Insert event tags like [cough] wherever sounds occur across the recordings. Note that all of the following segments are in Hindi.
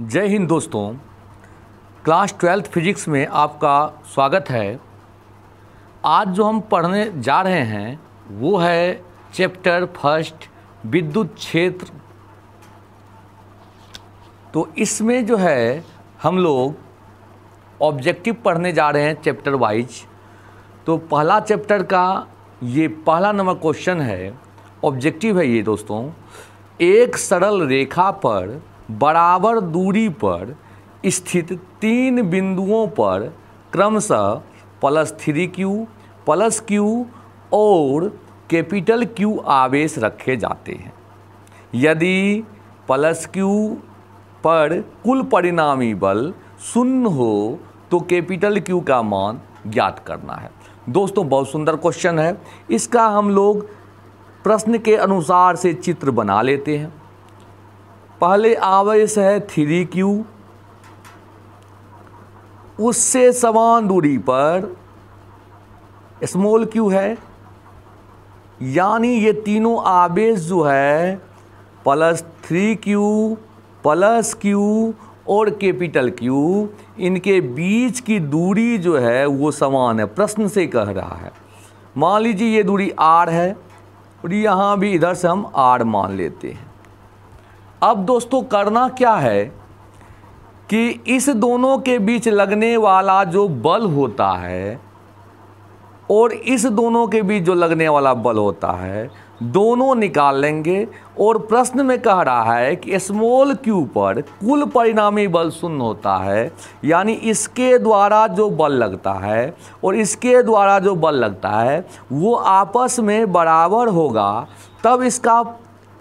जय हिंद दोस्तों क्लास ट्वेल्थ फिजिक्स में आपका स्वागत है आज जो हम पढ़ने जा रहे हैं वो है चैप्टर फर्स्ट विद्युत क्षेत्र तो इसमें जो है हम लोग ऑब्जेक्टिव पढ़ने जा रहे हैं चैप्टर वाइज तो पहला चैप्टर का ये पहला नंबर क्वेश्चन है ऑब्जेक्टिव है ये दोस्तों एक सरल रेखा पर बराबर दूरी पर स्थित तीन बिंदुओं पर क्रमशः plus three Q plus Q और कैपिटल क्यू आवेश रखे जाते हैं यदि प्लस क्यू पर कुल परिणामी बल शून्य हो तो कैपिटल क्यू का मान ज्ञात करना है दोस्तों बहुत सुंदर क्वेश्चन है इसका हम लोग प्रश्न के अनुसार से चित्र बना लेते हैं पहले आवेश है थ्री क्यू उससे समान दूरी पर स्मॉल क्यू है यानी ये तीनों आवेश जो है plus three Q plus Q और कैपिटल क्यू इनके बीच की दूरी जो है वो समान है प्रश्न से कह रहा है मान लीजिए ये दूरी आर है और यहाँ भी इधर से हम आर मान लेते हैं अब दोस्तों करना क्या है कि इस दोनों के बीच लगने वाला जो बल होता है और इस दोनों के बीच जो लगने वाला बल होता है दोनों निकाल लेंगे और प्रश्न में कह रहा है कि स्मॉल क्यू पर कुल परिणामी बल शून्य होता है यानी इसके द्वारा जो बल लगता है और इसके द्वारा जो बल लगता है वो आपस में बराबर होगा तब इसका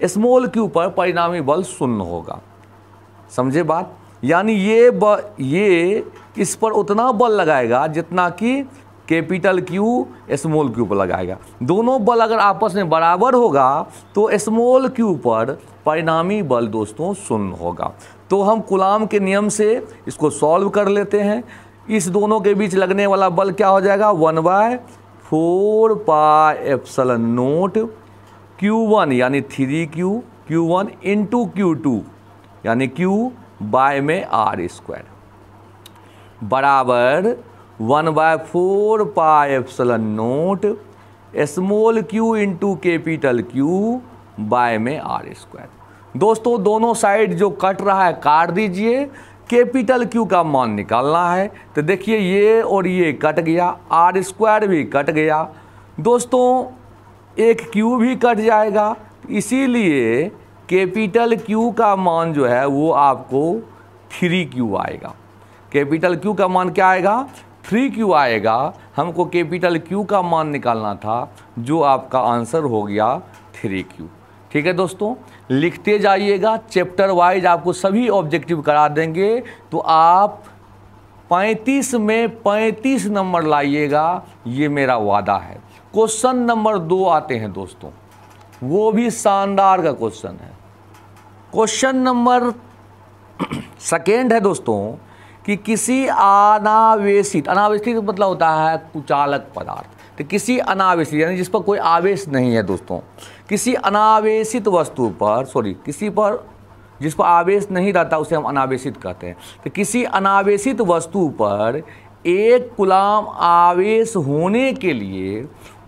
स्मॉल के ऊपर परिणामी बल शून्य होगा समझे बात यानी ये ब ये इस पर उतना बल लगाएगा जितना कि कैपिटल क्यू स्मॉल क्यू पर लगाएगा दोनों बल अगर आपस में बराबर होगा तो स्मॉल क्यू पर परिणामी बल दोस्तों शून्य होगा तो हम गुलाम के नियम से इसको सॉल्व कर लेते हैं इस दोनों के बीच लगने वाला बल क्या हो जाएगा one by four pi epsilon naught Q1 यानी three Q Q one into Q two यानी क्यू बाय में आर स्क्वायर बराबर one by four pi epsilon naught small Q into capital Q by में आर स्क्वायर दोस्तों दोनों साइड जो कट रहा है काट दीजिए कैपिटल क्यू का मान निकालना है तो देखिए ये और ये कट गया आर स्क्वायर भी कट गया दोस्तों एक क्यू भी कट जाएगा इसीलिए कैपिटल क्यू का मान जो है वो आपको थ्री क्यू आएगा कैपिटल क्यू का मान क्या आएगा थ्री क्यू आएगा हमको कैपिटल क्यू का मान निकालना था जो आपका आंसर हो गया थ्री क्यू ठीक है दोस्तों लिखते जाइएगा चैप्टर वाइज आपको सभी ऑब्जेक्टिव करा देंगे तो आप 35 में 35 नंबर लाइएगा ये मेरा वादा है क्वेश्चन नंबर दो आते हैं दोस्तों वो भी शानदार का क्वेश्चन है क्वेश्चन नंबर [clears throat] सेकेंड है दोस्तों कि किसी अनावेशित अनावेशित मतलब होता है कुचालक पदार्थ तो किसी अनावेशित यानी जिस पर कोई आवेश नहीं है दोस्तों किसी अनावेशित वस्तु पर सॉरी किसी पर जिस पर आवेश नहीं रहता उसे हम अनावेशित कहते हैं तो किसी अनावेशित वस्तु पर एक गुलाम आवेश होने के लिए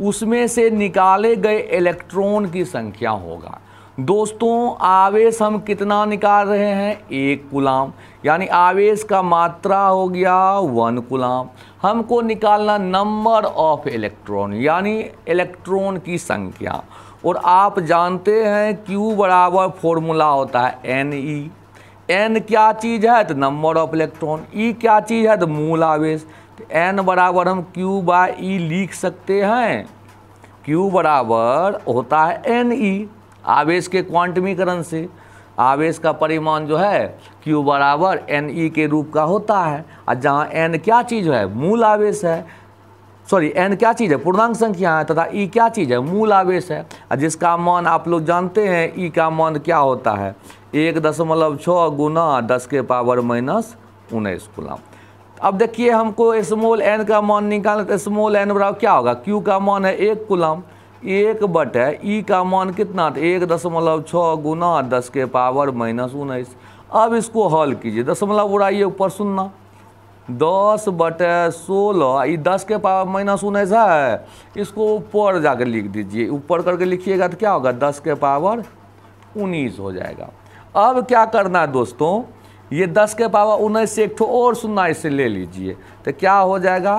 उसमें से निकाले गए इलेक्ट्रॉन की संख्या होगा दोस्तों आवेश हम कितना निकाल रहे हैं एक गुलाम यानी आवेश का मात्रा हो गया वन गुलाम हमको निकालना नंबर ऑफ इलेक्ट्रॉन यानी इलेक्ट्रॉन की संख्या और आप जानते हैं क्यू बराबर फॉर्मूला होता है एन ई एन क्या चीज़ है तो number of electron e e क्या चीज़ है तो मूल आवेश तो एन बराबर हम क्यू बाई ई e लिख सकते हैं क्यू बराबर होता है एन ई e, आवेश के क्वांटमीकरण से आवेश का परिमाण जो है क्यू बराबर एन ई e के रूप का होता है और जहाँ एन क्या चीज़ है मूल आवेश है सॉरी एन क्या चीज़ है पूर्णांक संख्या है तथा ई क्या चीज़ है मूल आवेश है और जिसका मान आप लोग जानते हैं ई का मान क्या होता है एक दशमलव छः गुना दस के पावर माइनस उन्नीस गुलाम अब देखिए हमको स्मॉल एन का मान निकालना तो स्मॉल एन बराबर क्या होगा क्यू का मान है एक कुलम एक बट है ई e का मान कितना तो एक दशमलव छः गुना दस के पावर माइनस उन्नीस अब इसको हल कीजिए दशमलव उड़ाइए ऊपर सुनना दस बटे सोलह ये दस के पावर माइनस उन्नीस है इसको ऊपर जाकर लिख दीजिए ऊपर करके लिखिएगा तो क्या होगा दस के पावर उन्नीस हो जाएगा अब क्या करना है दोस्तों ये दस के पावर उन्नीस से एक ठो और सुनना इससे ले लीजिए तो क्या हो जाएगा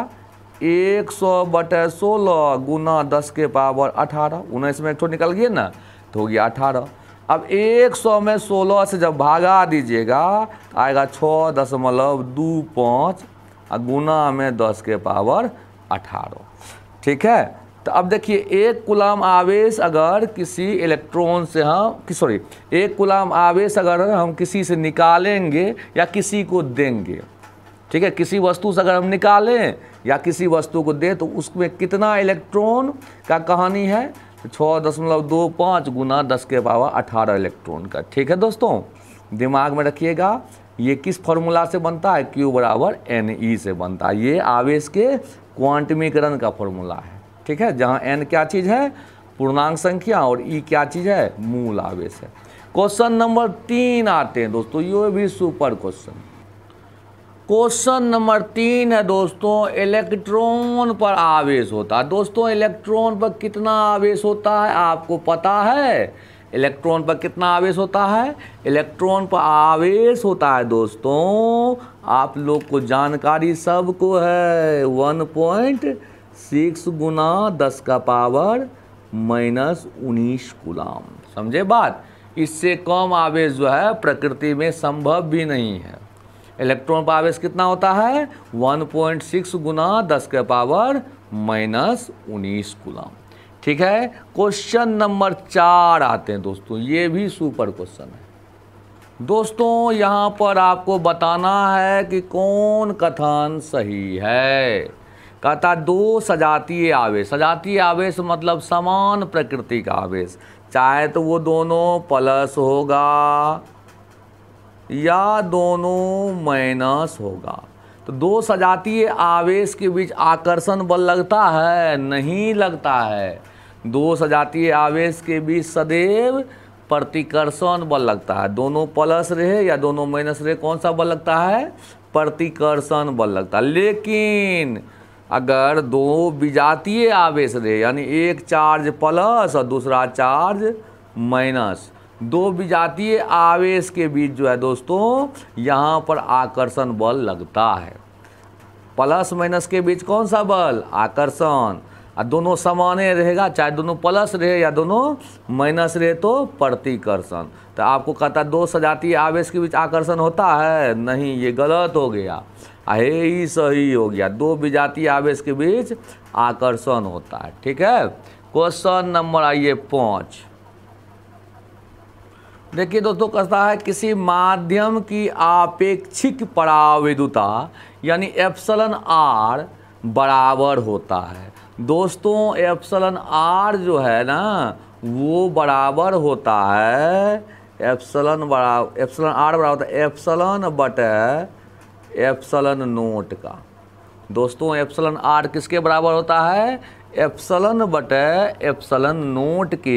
एक सौ बटे सोलह गुना दस के पावर अठारह उन्नीस में एक ठो निकल गए ना तो हो गया अठारह अब एक सौ में सोलह से जब भागा दीजिएगा तो आएगा छः दशमलव दो पाँच और गुना में दस के पावर अठारह ठीक है तो अब देखिए एक गुलाम आवेश अगर किसी इलेक्ट्रॉन से हम कि सॉरी एक गुलाम आवेश अगर हम किसी से निकालेंगे या किसी को देंगे ठीक है किसी वस्तु से अगर हम निकालें या किसी वस्तु को दें तो उसमें कितना इलेक्ट्रॉन का कहानी है छः दशमलव दो पाँच गुना दस के पावर अठारह इलेक्ट्रॉन का ठीक है दोस्तों दिमाग में रखिएगा ये किस फॉर्मूला से बनता है क्यू बराबर एन ई e से बनता है ये आवेश के क्वांटमीकरण का फॉर्मूला है ठीक है जहाँ एन क्या चीज़ है पूर्णांक संख्या और ई e क्या चीज़ है मूल आवेश है क्वेश्चन नंबर तीन आते हैं दोस्तों ये भी सुपर क्वेश्चन क्वेश्चन नंबर तीन है दोस्तों इलेक्ट्रॉन पर आवेश होता है दोस्तों इलेक्ट्रॉन पर कितना आवेश होता है आपको पता है इलेक्ट्रॉन पर कितना आवेश होता है इलेक्ट्रॉन पर आवेश होता है दोस्तों आप लोग को जानकारी सबको है वन पॉइंट सिक्स गुना दस का पावर माइनस उन्नीस गुलाम समझे बात इससे कम आवेश जो है प्रकृति में संभव भी नहीं है इलेक्ट्रॉन का आवेश कितना होता है 1.6 गुना दस के पावर माइनस उन्नीस गुलाम ठीक है क्वेश्चन नंबर चार आते हैं दोस्तों ये भी सुपर क्वेश्चन है दोस्तों यहाँ पर आपको बताना है कि कौन कथन सही है कहता दो सजातीय आवेश सजातीय आवेश मतलब समान प्रकृति का आवेश चाहे तो वो दोनों प्लस होगा या दोनों माइनस होगा तो दो सजातीय आवेश के बीच आकर्षण बल लगता है नहीं लगता है दो सजातीय आवेश के बीच सदैव प्रतिकर्षण बल लगता है दोनों प्लस रहे या दोनों माइनस रहे कौन सा बल लगता है प्रतिकर्षण बल लगता है लेकिन अगर दो विजातीय आवेश रहे यानी एक चार्ज प्लस और दूसरा चार्ज माइनस दो विजातीय आवेश के बीच जो है दोस्तों यहाँ पर आकर्षण बल लगता है प्लस माइनस के बीच कौन सा बल आकर्षण और दोनों समाने रहेगा चाहे दोनों प्लस रहे या दोनों माइनस रहे तो प्रतिकर्षण तो आपको कहता दो सजातीय आवेश के बीच आकर्षण होता है नहीं ये गलत हो गया हे ही सही हो गया दो विजातीय आवेश के बीच आकर्षण होता है ठीक है क्वेश्चन नंबर आइए पाँच देखिए दोस्तों कहता है किसी माध्यम की आपेक्षिक पराविद्युता यानी एप्सलन आर बराबर होता है दोस्तों एप्सलन आर जो है ना वो बराबर होता है एप्सलन बराबर एप्सलन आर बराबर होता है एप्सलन बटे एप्सलन नोट का दोस्तों एप्सलन आर किसके बराबर होता है एप्सलन बटे एप्सलन नोट के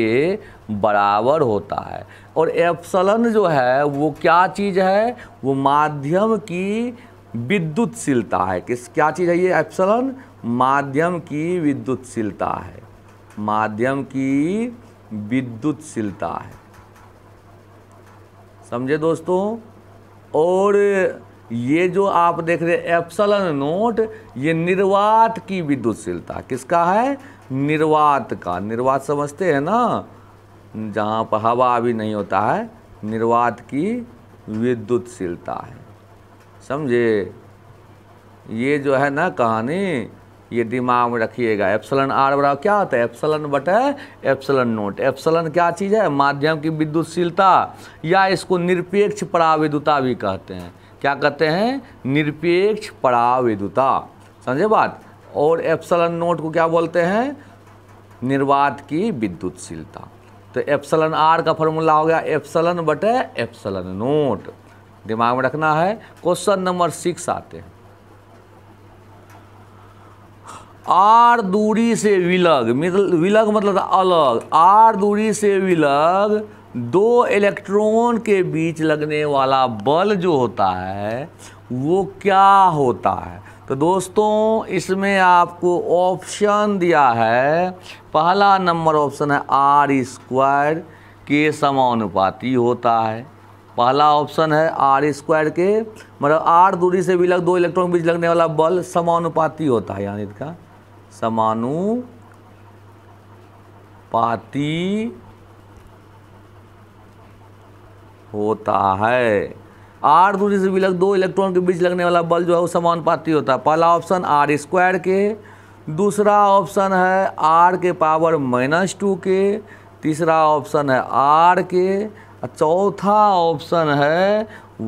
बराबर होता है और एप्सलन जो है वो क्या चीज़ है वो माध्यम की विद्युतशीलता है किस क्या चीज़ है ये एप्सलन माध्यम की विद्युतशीलता है माध्यम की विद्युतशीलता है समझे दोस्तों और ये जो आप देख रहे एप्सलन नोट ये निर्वात की विद्युतशीलता किसका है निर्वात का निर्वात समझते हैं ना जहाँ पर हवा भी नहीं होता है निर्वात की विद्युतशीलता है समझे ये जो है ना कहानी ये दिमाग में रखिएगा एप्सलन आर बराबर क्या होता है एप्सलन बटे एप्सलन नोट एप्सलन क्या चीज़ है माध्यम की विद्युतशीलता या इसको निरपेक्ष पराविद्युता भी कहते हैं क्या कहते हैं निरपेक्ष परावेदुता समझे बात और एप्सलन नोट को क्या बोलते हैं निर्वात की विद्युतशीलता तो एप्सलन आर का फॉर्मूला हो गया एप्सलन बटे एप्सलन नोट दिमाग में रखना है क्वेश्चन नंबर सिक्स आते हैं आर दूरी से विलग विलग मतलब अलग आर दूरी से विलग दो इलेक्ट्रॉन के बीच लगने वाला बल जो होता है वो क्या होता है तो दोस्तों इसमें आपको ऑप्शन दिया है पहला नंबर ऑप्शन है आर स्क्वायर के समानुपाती होता है पहला ऑप्शन है आर स्क्वायर के मतलब आर दूरी से भी लग दो इलेक्ट्रॉन के बीच लगने वाला बल समानुपाती होता है यानी इसका समानुपाती होता है आर दूरी से विलग दो इलेक्ट्रॉन के बीच लगने वाला बल जो है वो समानुपाती होता है पहला ऑप्शन आर स्क्वायर के दूसरा ऑप्शन है आर के पावर माइनस टू के तीसरा ऑप्शन है आर के चौथा ऑप्शन है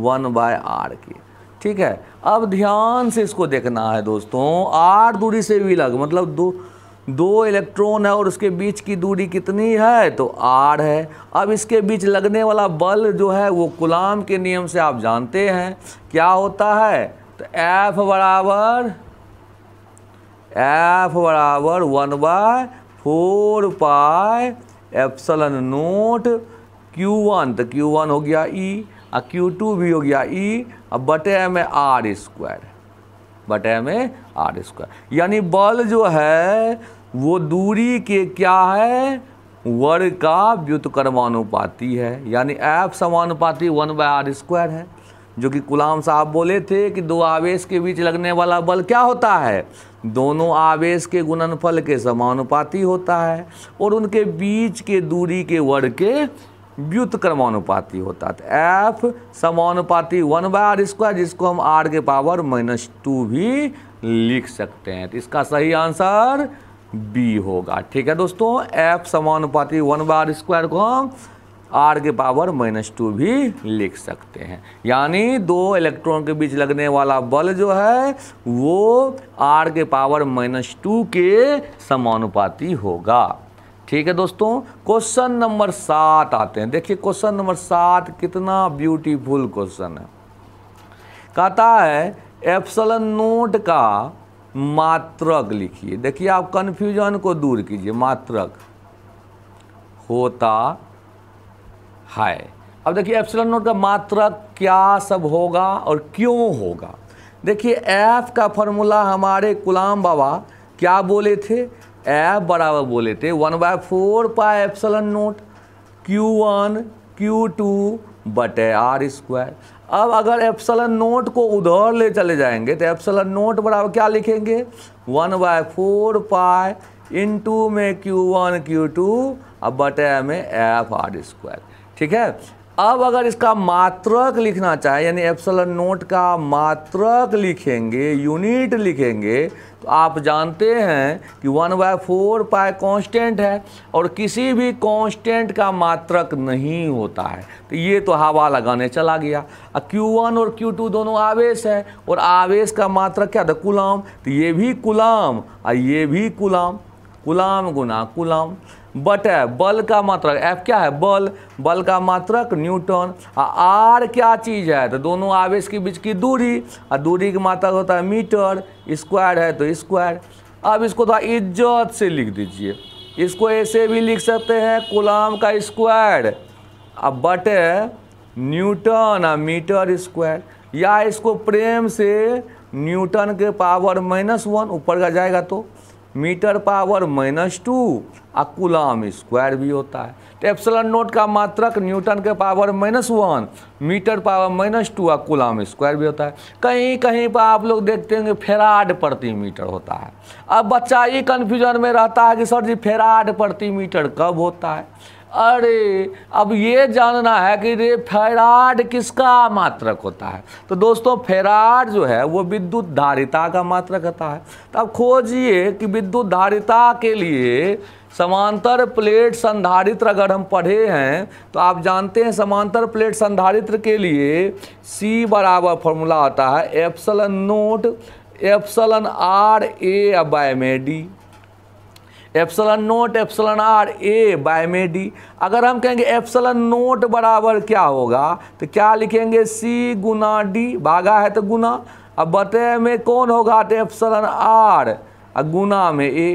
वन बाय आर के ठीक है अब ध्यान से इसको देखना है दोस्तों आर दूरी से विलग मतलब दो दो इलेक्ट्रॉन है और उसके बीच की दूरी कितनी है तो आर है अब इसके बीच लगने वाला बल जो है वो गुलाम के नियम से आप जानते हैं क्या होता है तो एफ बराबर एफ बराबर one by four pi epsilon naught Q one तो क्यू वन हो गया ई और क्यू टू भी हो गया ई और बटे में आर स्क्वायर बटे में आर स्क्वायर यानी बल जो है वो दूरी के क्या है वर्ग का व्युतकर्मानुपाती है यानी एफ समानुपाती वन बाय आर स्क्वायर है जो कि गुलाम साहब बोले थे कि दो आवेश के बीच लगने वाला बल क्या होता है दोनों आवेश के गुणनफल के समानुपाती होता है और उनके बीच के दूरी के वर्ग के व्युत क्रमानुपाती होता है एफ तो समानुपाती वन बाय आर स्क्वायर जिसको हम आर के पावर माइनस टू भी लिख सकते हैं तो इसका सही आंसर बी होगा ठीक है दोस्तों एफ समानुपाती वन बार स्क्वायर को हम आर के पावर माइनस टू भी लिख सकते हैं यानी दो इलेक्ट्रॉन के बीच लगने वाला बल जो है वो आर के पावर माइनस टू के समानुपाती होगा ठीक है दोस्तों क्वेश्चन नंबर सात आते हैं देखिए क्वेश्चन नंबर सात कितना ब्यूटीफुल क्वेश्चन है कहता है एप्सलन नोट का मात्रक लिखिए देखिए आप कन्फ्यूजन को दूर कीजिए मात्रक होता है अब देखिए एप्सिलॉन नोट का मात्रक क्या सब होगा और क्यों होगा देखिए एफ का फॉर्मूला हमारे गुलाम बाबा क्या बोले थे एफ बराबर बोले थे one by four pi epsilon naught Q one Q two बटे आर स्क्वायर अब अगर एप्सलन नोट को उधर ले चले जाएंगे तो एप्सलन नोट बराबर क्या लिखेंगे one by four pi into में क्यू वन क्यू टू और बटे में एफ आर स्क्वायर ठीक है अब अगर इसका मात्रक लिखना चाहे यानी एप्सलन नोट का मात्रक लिखेंगे यूनिट लिखेंगे तो आप जानते हैं कि one by four pi constant है और किसी भी कॉन्स्टेंट का मात्रक नहीं होता है तो ये तो हवा लगाने चला गया क्यू वन और क्यू टू दोनों आवेश है और आवेश का मात्रक क्या था कुलाम तो ये भी कुलाम और ये भी कुलाम कुलाम गुना कुलाम बट है uh, बल का मात्रक एफ क्या है बल बल का मात्रक न्यूटन आ आर क्या चीज़ है तो दोनों आवेश के बीच की दूरी और दूरी का मात्रक होता है मीटर स्क्वायर है तो स्क्वायर अब इसको थोड़ा इज्जत से लिख दीजिए इसको ऐसे भी लिख सकते हैं गुलाम का स्क्वायर अब है न्यूटन और मीटर स्क्वायर या इसको प्रेम से न्यूटन के पावर माइनस वन ऊपर का जाएगा तो मीटर पावर माइनस टू और कुलाम स्क्वायर भी होता है तो एप्सलन नोट का मात्रक न्यूटन के power minus one metre power minus two और कुलाम स्क्वायर भी होता है कहीं कहीं पर आप लोग देखते होंगे फेराड प्रति मीटर होता है अब बच्चा ये कन्फ्यूजन में रहता है कि सर जी फेराड प्रति मीटर कब होता है अरे अब ये जानना है कि रे फेराड किसका मात्रक होता है तो दोस्तों फेराड जो है वो विद्युत धारिता का मात्रक होता है तो अब खोजिए कि विद्युत धारिता के लिए समांतर प्लेट संधारित्र अगर हम पढ़े हैं तो आप जानते हैं समांतर प्लेट संधारित्र के लिए सी बराबर फॉर्मूला होता है epsilon naught epsilon R A by में D epsilon naught epsilon R A by में डी अगर हम कहेंगे एप्सलन नोट बराबर क्या होगा तो क्या लिखेंगे सी गुना डी भागा है तो गुना अब बटे में कौन होगा तो एप्सलन आर गुना में ए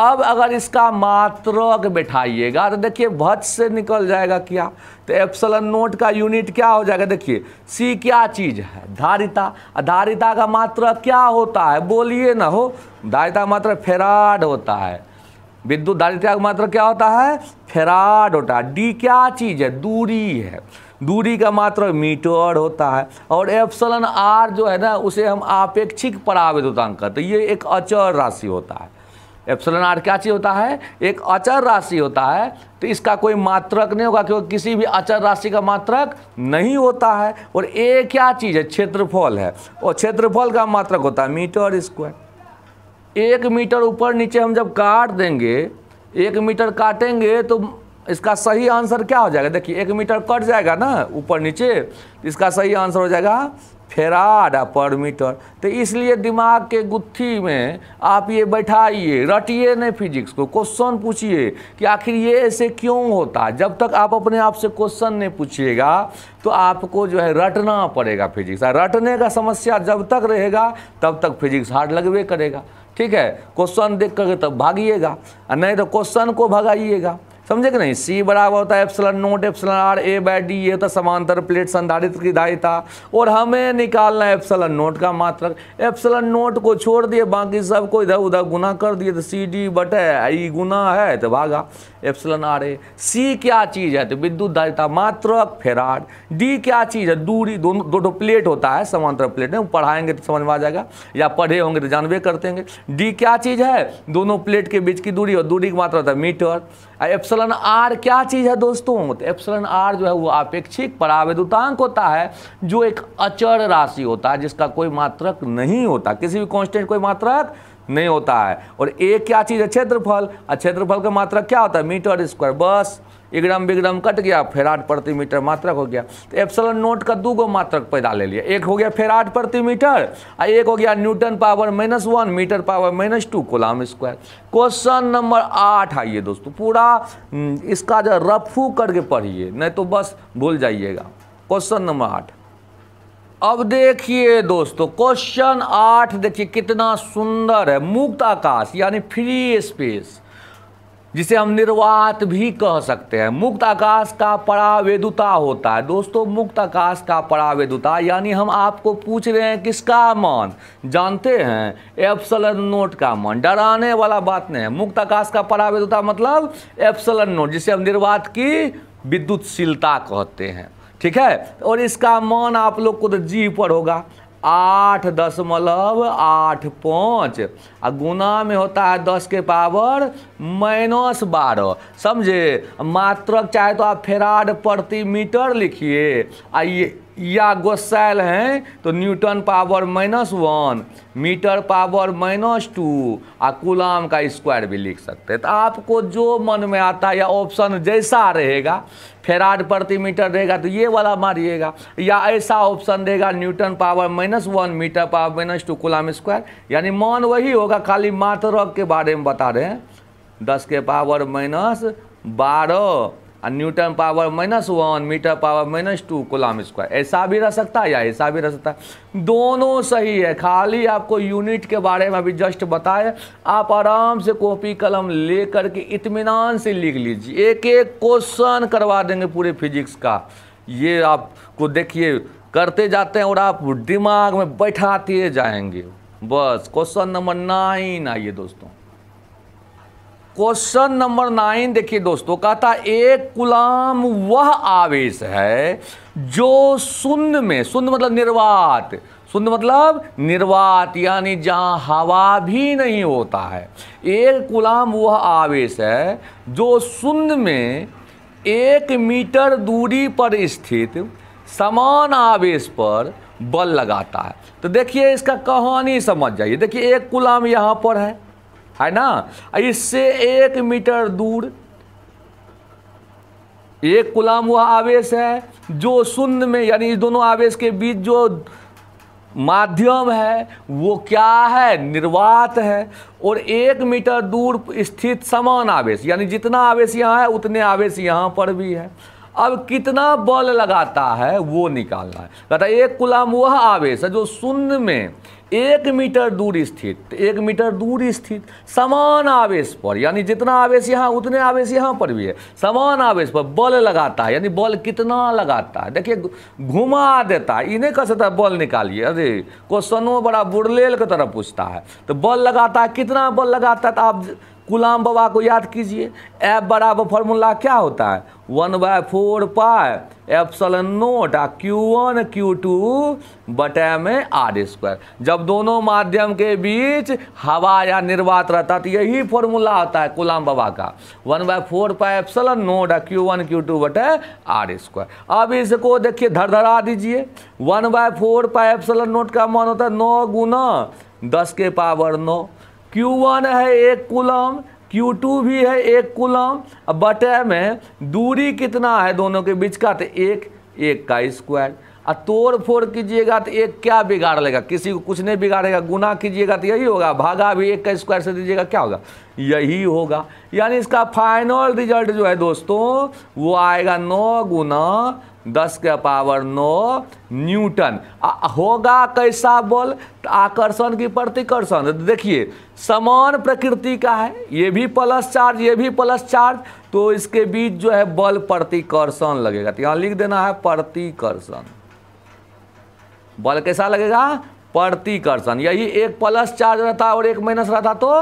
अब अगर इसका मात्रक बैठाइएगा तो देखिए भत्त से निकल जाएगा क्या तो एप्सलन नोट का यूनिट क्या हो जाएगा देखिए सी क्या चीज़ है धारिता धारिता का मात्रक क्या होता है बोलिए ना हो धारिता मात्र फेराड होता है विद्युत धारिता का मात्र क्या होता है फेराड होता है डी क्या चीज़ है दूरी है दूरी का मात्र मीटर होता है और एफसलन आर जो है ना उसे हम आपेक्षिक परावैद्युतांक कहते हैं ये एक अचर राशि होता है एफसलन आर क्या चीज़ होता है एक अचर राशि होता है तो इसका कोई मात्रक नहीं होगा क्योंकि किसी भी अचर राशि का मात्रक नहीं होता है और ए क्या चीज़ है क्षेत्रफल है और क्षेत्रफल का मात्रक होता है मीटर स्क्वायर एक मीटर ऊपर नीचे हम जब काट देंगे एक मीटर काटेंगे तो इसका सही आंसर क्या हो जाएगा देखिए एक मीटर कट जाएगा ना ऊपर नीचे तो इसका सही आंसर हो जाएगा फेराड पर मीटर तो इसलिए दिमाग के गुत्थी में आप ये बैठाइए रटिए नहीं फिजिक्स को क्वेश्चन पूछिए कि आखिर ये ऐसे क्यों होता है जब तक आप अपने आप से क्वेश्चन नहीं पूछिएगा तो आपको जो है रटना पड़ेगा फिजिक्स रटने का समस्या जब तक रहेगा तब तक फिजिक्स हार्ड लगवे करेगा ठीक है क्वेश्चन देख करके तब भागिएगा नहीं तो क्वेश्चन को भगाइएगा समझे कि नहीं सी बराबर होता है epsilon naught epsilon R A by D ये होता है समांतर प्लेट संधारित की धारिता और हमें निकालना है एप्सलन नोट का मात्रक एप्सलन नोट को छोड़ दिए बाकी सब को इधर उधर गुना कर दिए तो सी डी बट है ई गुना है तो भागा एप्सलन आर ए सी क्या चीज़ है तो विद्युत धारिता मात्रक फेराड डी क्या चीज़ है दूरी दोनों दो, प्लेट होता है समांतर प्लेट में पढ़ाएंगे तो समझ में आ जाएगा या पढ़े होंगे तो जानवे करते हैं डी क्या चीज़ है दोनों प्लेट के बीच की दूरी और दूरी की मात्रा होता है मीटर एप्सल एप्सलन आर क्या चीज़ है दोस्तों तो एप्सलन आर जो है वो आपेक्षिक परावेदुतांक होता है जो एक अचर राशि होता है जिसका कोई मात्रक नहीं होता किसी भी कांस्टेंट कोई मात्रक नहीं होता है और ए क्या चीज़ है क्षेत्रफल क्षेत्रफल का मात्रक क्या होता है मीटर स्क्वायर बस इग्राम बिग्राम कट गया फेराट प्रति मीटर मात्रक हो गया तो एप्सलन नोट का दू गो मात्रक पैदा ले लिया एक हो गया फेराट प्रति मीटर आ एक हो गया newton power minus one metre power minus two coulomb square question number आठ आइए दोस्तों पूरा हम्म, इसका जो रफू करके पढ़िए नहीं तो बस भूल जाइएगा क्वेश्चन नंबर आठ अब देखिए दोस्तों क्वेश्चन आठ देखिए कितना सुंदर है मुक्त आकाश यानी फ्री स्पेस जिसे हम निर्वात भी कह सकते हैं मुक्त आकाश का परावेदुता होता है दोस्तों मुक्त आकाश का परावेदुता यानी हम आपको पूछ रहे हैं किसका मन जानते हैं एप्सलन नोट का मन डराने वाला बात नहीं है मुक्त आकाश का परावेदुता मतलब एप्सलन नोट जिसे हम निर्वात की विद्युतशीलता कहते हैं ठीक है और इसका मान आप लोग को तो जी पर होगा आठ दशमलव आठ पाँच आ गुना में होता है दस के पावर माइनस बारह समझे मात्रक चाहे तो आप फेराड प्रति मीटर लिखिए आइए या गोसाइल हैं तो newton power minus one metre power minus two और कुलाम का स्क्वायर भी लिख सकते हैं तो आपको जो मन में आता है या ऑप्शन जैसा रहेगा फेराड प्रति मीटर रहेगा तो ये वाला मारिएगा या ऐसा ऑप्शन रहेगा newton power minus one metre power minus two coulomb square यानी मान वही होगा खाली मात्र के बारे में बता रहे हैं दस के पावर माइनस बारह और newton power minus one metre power minus two coulomb square ऐसा भी रह सकता है या ऐसा भी रह सकता है दोनों सही है खाली आपको यूनिट के बारे में अभी जस्ट बताया आप आराम से कॉपी कलम ले करके इतमान से लिख लीजिए एक एक क्वेश्चन करवा देंगे पूरे फिजिक्स का ये आपको देखिए करते जाते हैं और आप दिमाग में बैठाते जाएंगे बस क्वेश्चन नंबर नाइन आइए दोस्तों क्वेश्चन नंबर नाइन देखिए दोस्तों कहता एक गुलाम वह आवेश है जो शून्य में शून्य मतलब निर्वात शून्य मतलब निर्वात यानी जहाँ हवा भी नहीं होता है एक गुलाम वह आवेश है जो शून्य में एक मीटर दूरी पर स्थित समान आवेश पर बल लगाता है तो देखिए इसका कहानी समझ जाइए देखिए एक गुलाम यहाँ पर है है ना इससे एक मीटर दूर एक गुलाम वह आवेश है जो शून्य में यानी दोनों आवेश के बीच जो माध्यम है वो क्या है निर्वात है और एक मीटर दूर स्थित समान आवेश यानी जितना आवेश यहाँ है उतने आवेश यहाँ पर भी है अब कितना बल लगाता है वो निकालना है कहता है एक कुलाम वह आवेश है जो शून्य में एक मीटर दूर स्थित एक मीटर दूर स्थित समान आवेश पर यानी जितना आवेश यहाँ उतने आवेश यहाँ पर भी है समान आवेश पर बल लगाता है यानी बल कितना लगाता है देखिए घुमा देता है इन्हें कह सकता है बल निकालिए अरे क्वेश्चनों बड़ा बुरलेल की तरह पूछता है तो बल लगाता है कितना बल लगाता है तो आप गुलाम बाबा को याद कीजिए एप बराबर फॉर्मूला क्या होता है one by four pi epsilon naught आ क्यू वन क्यू टू बटे में आर स्क्वायर जब दोनों माध्यम के बीच हवा या निर्वात रहता तो यही फॉर्मूला होता है गुलाम बाबा का one by four pi epsilon naught आ क्यू वन क्यू टू बटे आर स्क्वायर अब इसको देखिए धरा दीजिए one by four pi epsilon note का मान होता है नौ गुना दस के पावर नौ Q1 है एक कुलम Q2 भी है एक कुलम बटे में दूरी कितना है दोनों के बीच का तो एक एक का स्क्वायर और तोड़ फोड़ कीजिएगा तो एक क्या बिगाड़ लेगा किसी को कुछ नहीं बिगाड़ेगा गुना कीजिएगा तो यही होगा भागा भी एक का स्क्वायर से दीजिएगा क्या होगा यही होगा यानी इसका फाइनल रिजल्ट जो है दोस्तों वो आएगा नौ गुना दस के पावर नौ न्यूटन होगा कैसा बल आकर्षण की प्रतिकर्षण देखिए समान प्रकृति का है ये भी प्लस चार्ज ये भी प्लस चार्ज तो इसके बीच जो है बल प्रतिकर्षण लगेगा तो यहाँ लिख देना है प्रतिकर्षण बल कैसा लगेगा प्रतिकर्षण यही एक प्लस चार्ज रहता और एक माइनस रहता तो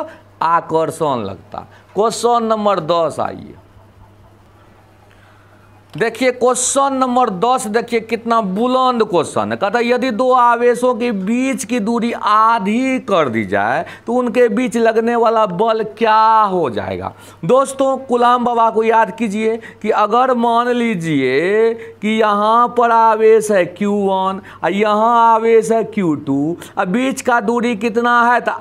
आकर्षण लगता क्वेश्चन नंबर दस आइए देखिए क्वेश्चन नंबर दस देखिए कितना बुलंद क्वेश्चन है कहता है यदि दो आवेशों के बीच की दूरी आधी कर दी जाए तो उनके बीच लगने वाला बल क्या हो जाएगा दोस्तों गुलाम बाबा को याद कीजिए कि अगर मान लीजिए कि यहाँ पर आवेश है Q1 और यहाँ आवेश है Q2 और बीच का दूरी कितना है तो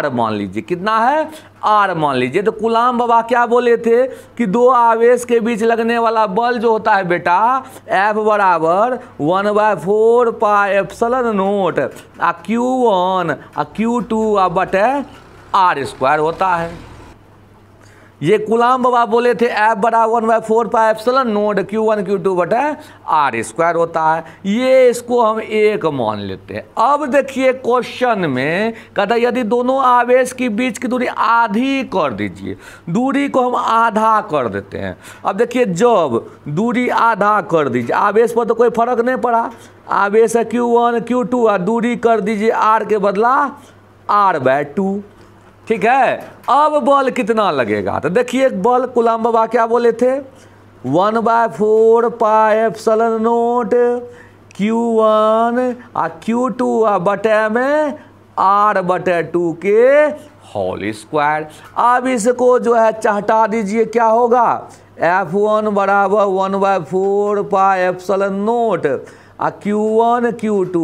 R मान लीजिए कितना है आर मान लीजिए तो गुलाम बाबा क्या बोले थे कि दो आवेश के बीच लगने वाला बल जो होता है बेटा एफ बराबर one by four pi epsilon naught आ क्यू वन आ क्यू टू आ बटे आर स्क्वायर होता है ये गुलाम बाबा बोले थे एफ बड़ा one by four pi epsilon naught Q one Q two बटा आर स्क्वायर होता है ये इसको हम एक मान लेते हैं अब देखिए क्वेश्चन में कहता यदि दोनों आवेश के बीच की दूरी आधी कर दीजिए दूरी को हम आधा कर देते हैं अब देखिए जब दूरी आधा कर दीजिए आवेश पर तो कोई फर्क नहीं पड़ा आवेश है क्यू वन क्यू टू और दूरी कर दीजिए आर के बदला आर बाय टू ठीक है अब बल कितना लगेगा तो देखिए बल गुलाम बाबा क्या बोले थे one by four pi epsilon naught Q one आ क्यू टू आ बटे में आर बटे टू के होल स्क्वायर अब इसको जो है चहटा दीजिए क्या होगा एफ वन बराबर one by four pi epsilon naught आ Q1 Q2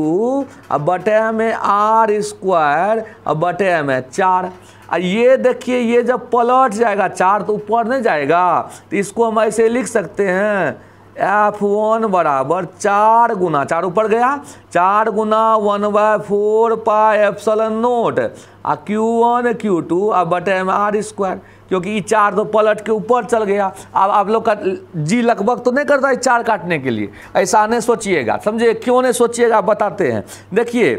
आ बटे में आर स्क्वायर और बटे में चार आ ये देखिए ये जब पलट जाएगा चार तो ऊपर नहीं जाएगा तो इसको हम ऐसे लिख सकते हैं एफ वन बराबर चार गुना चार ऊपर गया चार गुना one by four pi F naught आ क्यू वन क्यू टू आ बटे में आर स्क्वायर क्योंकि ये चार तो पलट के ऊपर चल गया अब आप लोग का जी लगभग तो नहीं करता ये चार काटने के लिए ऐसा नहीं सोचिएगा समझिए क्यों नहीं सोचिएगा आप बताते हैं देखिए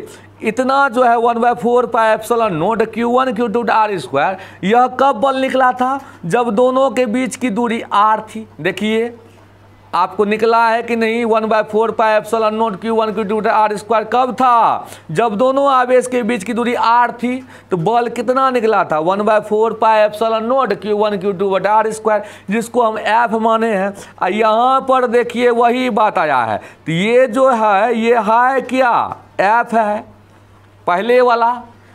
इतना जो है one by four pi epsilon naught Q one Q two R square यह कब बल निकला था जब दोनों के बीच की दूरी आर थी देखिए आपको निकला है कि नहीं one by four pi epsilon naught Q one Q two R square कब था जब दोनों आवेश के बीच की दूरी आर थी तो बल कितना निकला था one by four pi epsilon naught Q one Q two बट आर स्क्वायर जिसको हम एफ माने हैं यहाँ पर देखिए वही बात आया है तो ये जो है ये है क्या एफ है पहले वाला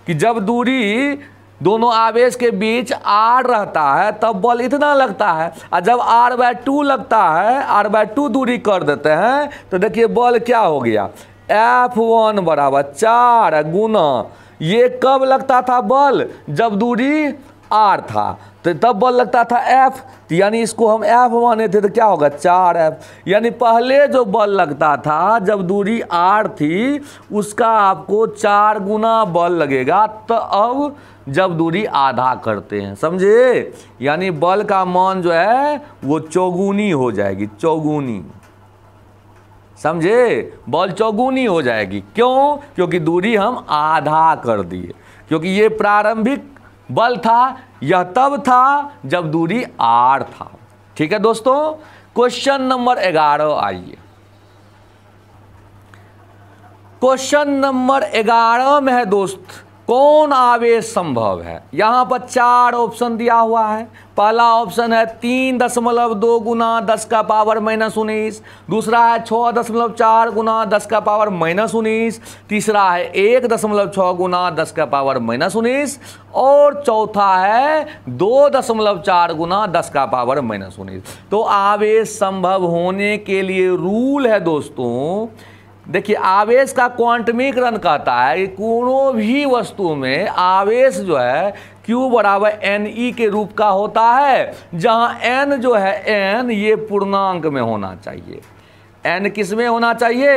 कि जब दूरी दोनों आवेश के बीच आर रहता है तब बल इतना लगता है और जब आर बाय टू लगता है आर बाय टू दूरी कर देते हैं तो देखिए बल क्या हो गया एफ वन बराबर चार गुना ये कब लगता था बल जब दूरी आर था तो तब बल लगता था एफ तो यानी इसको हम एफ माने थे तो क्या होगा चार एफ यानी पहले जो बल लगता था जब दूरी आर थी उसका आपको चार गुना बल लगेगा तो अब जब दूरी आधा करते हैं समझे यानी बल का मान जो है वो चौगुनी हो जाएगी चौगुनी समझे बल चौगुनी हो जाएगी क्यों क्योंकि दूरी हम आधा कर दिए क्योंकि ये प्रारंभिक बल था यह तब था जब दूरी आर था ठीक है दोस्तों क्वेश्चन नंबर ग्यारह आइए क्वेश्चन नंबर ग्यारह में है दोस्त कौन आवेश संभव है यहाँ पर चार ऑप्शन दिया हुआ है पहला ऑप्शन है तीन दशमलव दो गुना दस का पावर माइनस उन्नीस दूसरा है छः दशमलव चार गुना दस का पावर माइनस उन्नीस तीसरा है एक दशमलव छः गुना दस का पावर माइनस उन्नीस और चौथा है दो दशमलव चार गुना दस का पावर माइनस उन्नीस तो आवेश संभव होने के लिए रूल है दोस्तों देखिए आवेश का क्वांटमीकरण कहता है कि कोनो भी वस्तु में आवेश जो है Q बराबर एन ई के रूप का होता है जहाँ n जो है n ये पूर्णांक में होना चाहिए n किस में होना चाहिए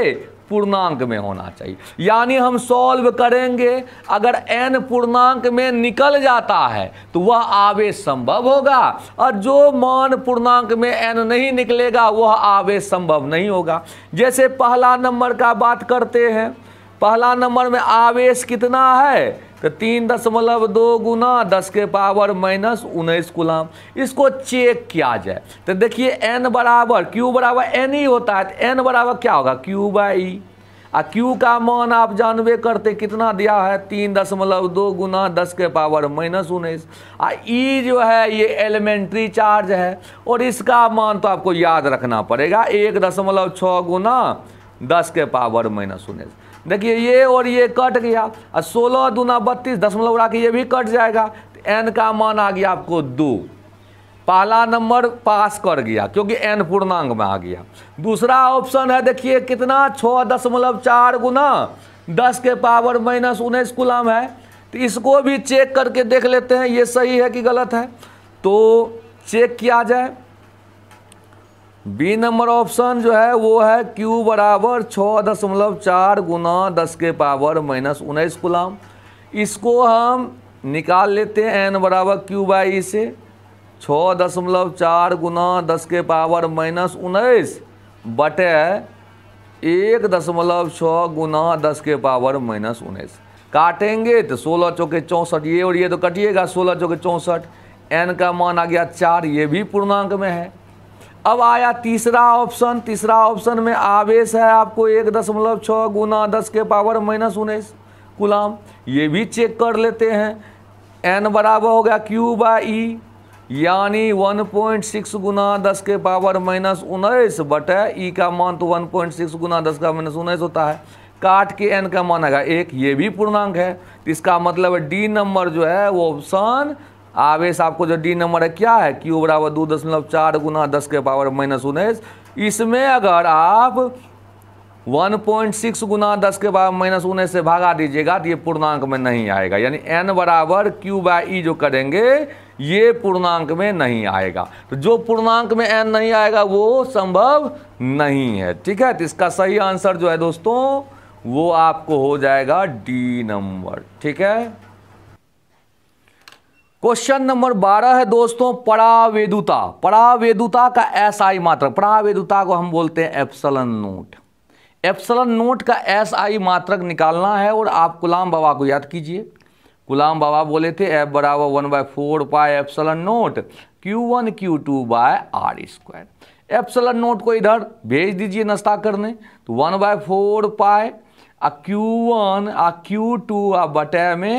पूर्णांक में होना चाहिए यानी हम सॉल्व करेंगे अगर एन पूर्णांक में निकल जाता है तो वह आवेश संभव होगा और जो मान पूर्णांक में एन नहीं निकलेगा वह आवेश संभव नहीं होगा जैसे पहला नंबर का बात करते हैं पहला नंबर में आवेश कितना है तो तीन दशमलव दो गुना दस के पावर माइनस उन्नीस गुलाम इसको चेक किया जाए तो देखिए एन बराबर क्यू बराबर एन ही होता है तो एन बराबर क्या होगा क्यू बाई आ क्यू का मान आप जानबे करते कितना दिया है तीन दशमलव दो गुना दस के पावर माइनस उन्नीस आ ई जो है ये एलिमेंट्री चार्ज है और इसका मान तो आपको याद रखना पड़ेगा एक दशमलव छः गुना दस के पावर माइनस उन्नीस देखिए ये और ये कट गया और सोलह दूना बत्तीस दशमलव उड़ा के ये भी कट जाएगा तो एन का मान आ गया आपको दो पहला नंबर पास कर गया क्योंकि एन पूर्णांग में आ गया दूसरा ऑप्शन है देखिए कितना छः दशमलव चार गुना दस के पावर माइनस उन्नीस गुलाम है तो इसको भी चेक करके देख लेते हैं ये सही है कि गलत है तो चेक किया जाए बी नंबर ऑप्शन जो है वो है क्यू बराबर छः दशमलव चार गुना दस के पावर माइनस उन्नीस गुलाम इसको हम निकाल लेते हैं एन बराबर क्यू बाई ई e से छः दशमलव चार गुना दस के पावर माइनस उन्नीस बटे एक दशमलव छः गुना दस के पावर माइनस उन्नीस काटेंगे तो सोलह चौके चौंसठ ये और ये तो कटिएगा सोलह चौके चौंसठ एन का मान आ गया चार ये भी पूर्णांक में है अब आया तीसरा ऑप्शन तीसरा ऑप्शन में आवेश है आपको एक दशमलव छः गुना दस के पावर माइनस उन्नीस गुलाम ये भी चेक कर लेते हैं एन बराबर हो गया क्यू बाई e, यानी वन पॉइंट सिक्स गुना दस के पावर माइनस उन्नीस बट ई e का मान तो वन पॉइंट सिक्स गुना दस का माइनस उन्नीस होता है काट के एन का मान आएगा एक ये भी पूर्णांक है इसका मतलब डी नंबर जो है वो ऑप्शन आवेश आपको जो डी नंबर है क्या है क्यू बराबर दो दशमलव चार गुना दस के पावर माइनस उन्नीस इसमें अगर आप 1.6 पॉइंट सिक्स गुना दस के पावर माइनस उन्नीस से भागा दीजिएगा तो ये पूर्णांक में नहीं आएगा यानी एन बराबर क्यू बाई ई जो करेंगे ये पूर्णांक में नहीं आएगा तो जो पूर्णांक में एन नहीं आएगा वो संभव नहीं है ठीक है तो इसका सही आंसर जो है दोस्तों वो आपको हो जाएगा डी नंबर ठीक है क्वेश्चन नंबर बारह है दोस्तों परावेदुता परावेदुता का एस आई मात्रक परावेदुता को हम बोलते हैं एप्सलन नोट एप्सलन नोट का एस आई मात्रक निकालना है और आप गुलाम बाबा को याद कीजिए गुलाम बाबा बोले थे एफ बराबर one by four pi epsilon naught Q one Q two by R square epsilon naught को इधर भेज दीजिए नाश्ता करने तो वन बाय फोर पाए आ क्यू वन आ क्यू टू आ बटे में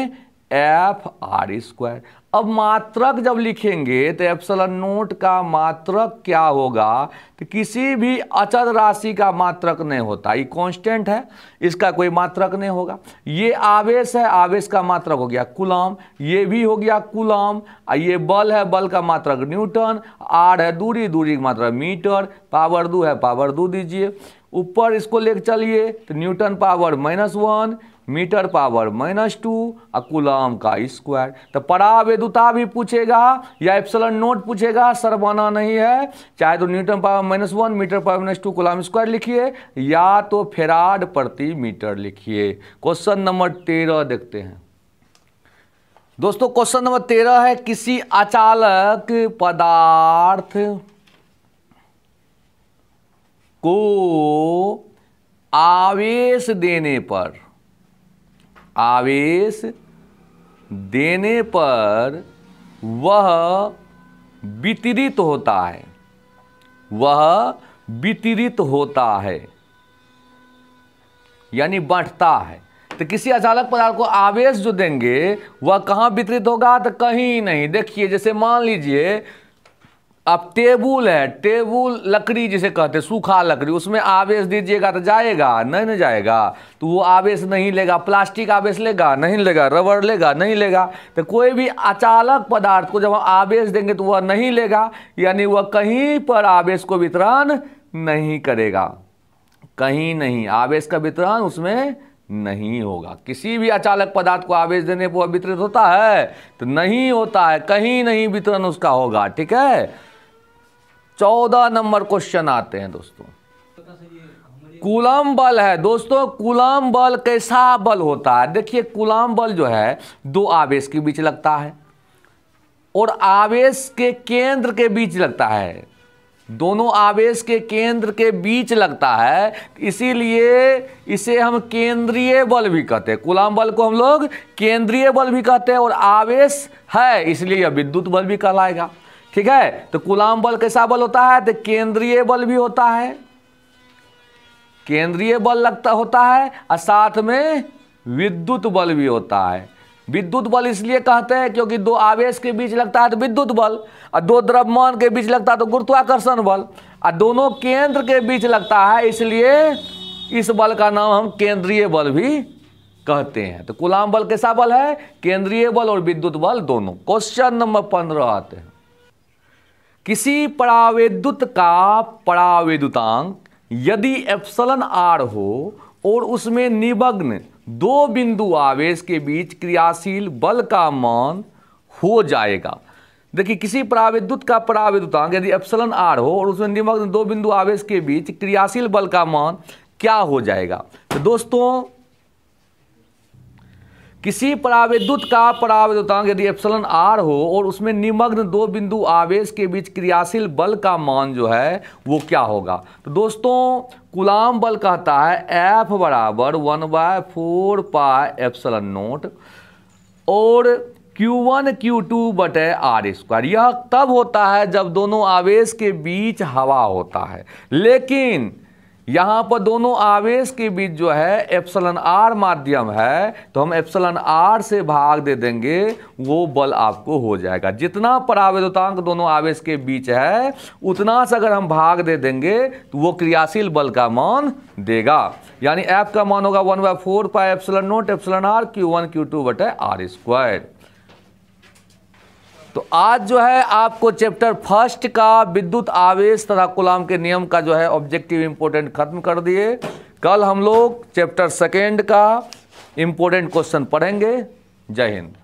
एफ आर स्क्वायर अब मात्रक जब लिखेंगे तो एप्सलन नोट का मात्रक क्या होगा तो किसी भी अचल राशि का मात्रक नहीं होता ये कांस्टेंट है इसका कोई मात्रक नहीं होगा ये आवेश है आवेश का मात्रक हो गया कुलाम ये भी हो गया कुलाम ये बल है बल का मात्रक न्यूटन आर है दूरी दूरी का मात्रक मीटर पावर दू है पावर दू दीजिए ऊपर इसको लेकर चलिए तो newton power minus one metre power minus two और कुलाम का स्क्वायर तो परावेदुता भी पूछेगा या एप्सलन नोट पूछेगा सर बना नहीं है चाहे तो newton power minus one metre power minus two coulomb square लिखिए या तो फेराड प्रति मीटर लिखिए क्वेश्चन नंबर तेरह देखते हैं दोस्तों क्वेश्चन नंबर तेरह है किसी अचालक पदार्थ को आवेश देने पर आवेश देने पर वह वितरित होता है वह वितरित होता है यानी बढ़ता है तो किसी अचालक पदार्थ को आवेश जो देंगे वह कहाँ वितरित होगा तो कहीं नहीं देखिए जैसे मान लीजिए अब टेबुल है टेबुल लकड़ी जिसे कहते हैं सूखा लकड़ी उसमें आवेश दीजिएगा तो जाएगा नहीं ना जाएगा तो वो आवेश नहीं लेगा प्लास्टिक आवेश लेगा नहीं लेगा रबड़ लेगा नहीं लेगा तो कोई भी अचालक पदार्थ को जब हम आवेश देंगे तो वह नहीं लेगा यानी वह कहीं पर आवेश को वितरण नहीं करेगा कहीं नहीं आवेश का वितरण उसमें नहीं होगा किसी भी अचालक पदार्थ को आवेश देने पर वितरित होता है तो नहीं होता है कहीं नहीं वितरण उसका होगा ठीक है चौदह नंबर क्वेश्चन आते हैं दोस्तों कुलम बल है दोस्तों कुलम बल कैसा बल होता है देखिए कुलम बल जो है दो आवेश के बीच लगता है और आवेश के केंद्र के बीच लगता है दोनों आवेश के केंद्र के बीच लगता है इसीलिए इसे हम केंद्रीय बल भी कहते हैं कुलाम बल को हम लोग केंद्रीय बल भी कहते हैं और आवेश है इसलिए यह विद्युत बल भी कहलाएगा ठीक है तो कुलाम बल कैसा बल होता है तो केंद्रीय बल भी होता है केंद्रीय बल लगता होता है और साथ में विद्युत बल भी होता है विद्युत बल इसलिए कहते हैं क्योंकि दो आवेश के बीच लगता है तो विद्युत बल और दो द्रव्यमान के बीच लगता है तो गुरुत्वाकर्षण बल और दोनों केंद्र के बीच लगता है इसलिए इस बल का नाम हम केंद्रीय बल भी कहते हैं तो कुलाम बल कैसा बल है केंद्रीय बल और विद्युत बल दोनों क्वेश्चन नंबर पंद्रह आते हैं किसी परावैद्युत का परावैद्युतांक यदि एप्सलन आर हो और उसमें निमग्न दो बिंदु आवेश के बीच क्रियाशील बल का मान हो जाएगा देखिए किसी पराविद्युत का पराविद्युतांक यदि एप्सलन आर हो और उसमें निमग्न दो बिंदु आवेश के बीच क्रियाशील बल का मान क्या हो जाएगा तो दोस्तों किसी परावैद्युत का परावैद्युतांक यदि एप्सलन आर हो और उसमें निमग्न दो बिंदु आवेश के बीच क्रियाशील बल का मान जो है वो क्या होगा तो दोस्तों कुलाम बल कहता है एफ बराबर one by four pi epsilon naught और क्यू वन क्यू टू बटे आर स्क्वायर यह तब होता है जब दोनों आवेश के बीच हवा होता है लेकिन यहाँ पर दोनों आवेश के बीच जो है एप्सलन आर माध्यम है तो हम एप्सलन आर से भाग दे देंगे वो बल आपको हो जाएगा जितना परावेदतांक दोनों आवेश के बीच है उतना से अगर हम भाग दे देंगे तो वो क्रियाशील बल का मान देगा यानी ऐप का मान होगा one by four pi epsilon naught epsilon R Q one Q two बटे आर स्क्वायर तो आज जो है आपको चैप्टर फर्स्ट का विद्युत आवेश तथा गुलाम के नियम का जो है ऑब्जेक्टिव इम्पोर्टेंट खत्म कर दिए कल हम लोग चैप्टर सेकेंड का इम्पोर्टेंट क्वेश्चन पढ़ेंगे जय हिंद